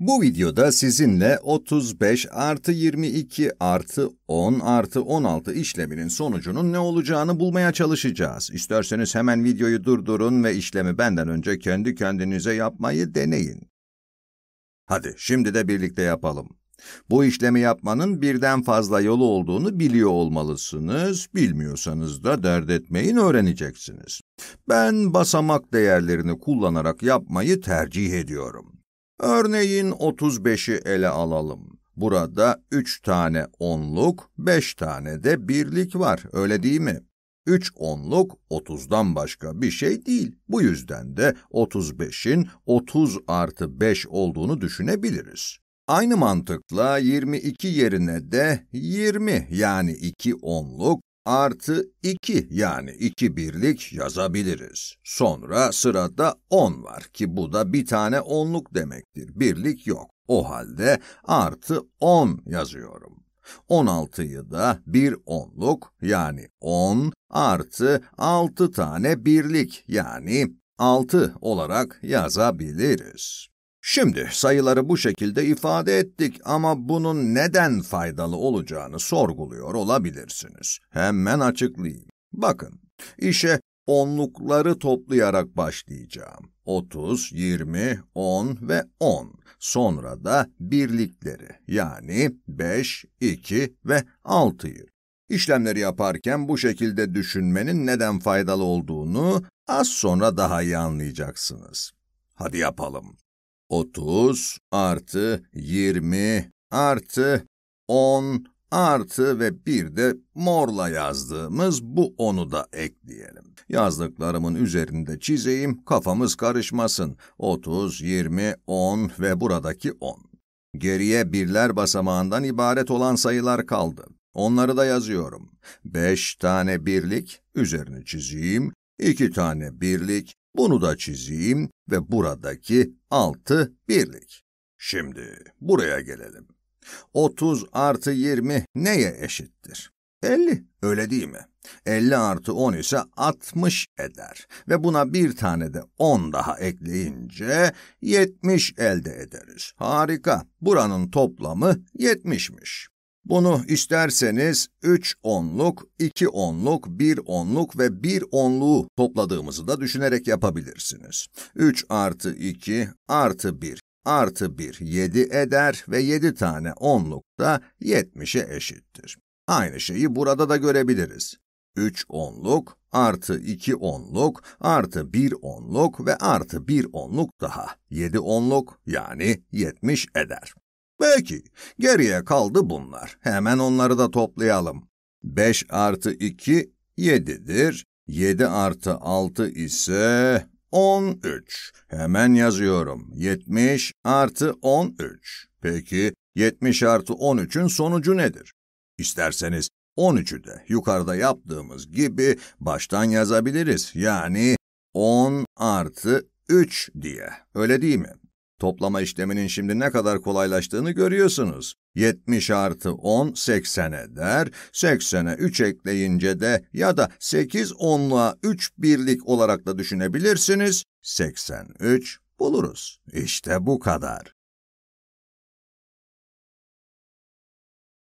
Bu videoda sizinle 35 artı 22 artı 10 artı 16 işleminin sonucunun ne olacağını bulmaya çalışacağız. İsterseniz hemen videoyu durdurun ve işlemi benden önce kendi kendinize yapmayı deneyin. Hadi şimdi de birlikte yapalım. Bu işlemi yapmanın birden fazla yolu olduğunu biliyor olmalısınız. Bilmiyorsanız da dert etmeyin öğreneceksiniz. Ben basamak değerlerini kullanarak yapmayı tercih ediyorum. Örneğin 35'i ele alalım. Burada 3 tane onluk, 5 tane de birlik var, öyle değil mi? 3 onluk 30'dan başka bir şey değil. Bu yüzden de 35'in 30 artı 5 olduğunu düşünebiliriz. Aynı mantıkla 22 yerine de 20 yani 2 onluk artı 2 yani 2 birlik yazabiliriz. Sonra sırada 10 var ki bu da bir tane onluk demektir. Birlik yok. O halde artı 10 yazıyorum. 16'yı da bir onluk yani 10 artı 6 tane birlik yani 6 olarak yazabiliriz. Şimdi sayıları bu şekilde ifade ettik ama bunun neden faydalı olacağını sorguluyor olabilirsiniz. Hemen açıklayayım. Bakın, işe onlukları toplayarak başlayacağım. 30, 20, 10 ve 10. Sonra da birlikleri yani 5, 2 ve 6'yı. İşlemleri yaparken bu şekilde düşünmenin neden faydalı olduğunu az sonra daha iyi anlayacaksınız. Hadi yapalım. 30 artı 20 artı 10 artı ve bir de morla yazdığımız bu onu da ekleyelim. Yazdıklarımın üzerinde çizeyim, kafamız karışmasın. 30, 20, 10 ve buradaki 10. Geriye birler basamağından ibaret olan sayılar kaldı. Onları da yazıyorum. 5 tane birlik, üzerini çizeyim. 2 tane birlik, bunu da çizeyim ve buradaki 6 birlik. Şimdi buraya gelelim. 30 artı 20 neye eşittir? 50 öyle değil mi? 50 artı 10 ise 60 eder ve buna bir tane de 10 daha ekleyince 70 elde ederiz. Harika buranın toplamı 70'miş. Bunu isterseniz 3 onluk, 2 onluk, 1 onluk ve 1 onluğu topladığımızı da düşünerek yapabilirsiniz. 3 artı 2 artı 1 artı 1 7 eder ve 7 tane onluk da 70'e eşittir. Aynı şeyi burada da görebiliriz. 3 onluk artı 2 onluk artı 1 onluk ve artı 1 onluk daha 7 onluk yani 70 eder. Peki, geriye kaldı bunlar. Hemen onları da toplayalım. 5 artı 2, 7'dir. 7 artı 6 ise 13. Hemen yazıyorum. 70 artı 13. Peki, 70 artı 13'ün sonucu nedir? İsterseniz 13'ü de yukarıda yaptığımız gibi baştan yazabiliriz. Yani 10 artı 3 diye. Öyle değil mi? Toplama işleminin şimdi ne kadar kolaylaştığını görüyorsunuz. 70 artı 10 80 eder. 80'e 3 ekleyince de ya da 8 onluğa 3 birlik olarak da düşünebilirsiniz. 83 buluruz. İşte bu kadar.